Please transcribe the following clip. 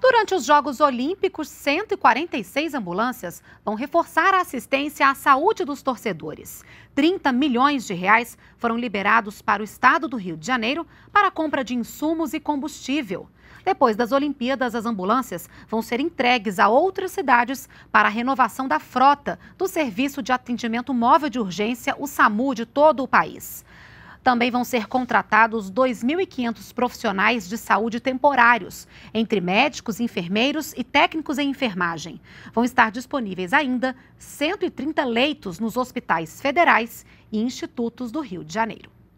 Durante os Jogos Olímpicos, 146 ambulâncias vão reforçar a assistência à saúde dos torcedores. 30 milhões de reais foram liberados para o estado do Rio de Janeiro para a compra de insumos e combustível. Depois das Olimpíadas, as ambulâncias vão ser entregues a outras cidades para a renovação da frota do Serviço de Atendimento Móvel de Urgência, o SAMU, de todo o país. Também vão ser contratados 2.500 profissionais de saúde temporários, entre médicos, enfermeiros e técnicos em enfermagem. Vão estar disponíveis ainda 130 leitos nos hospitais federais e institutos do Rio de Janeiro.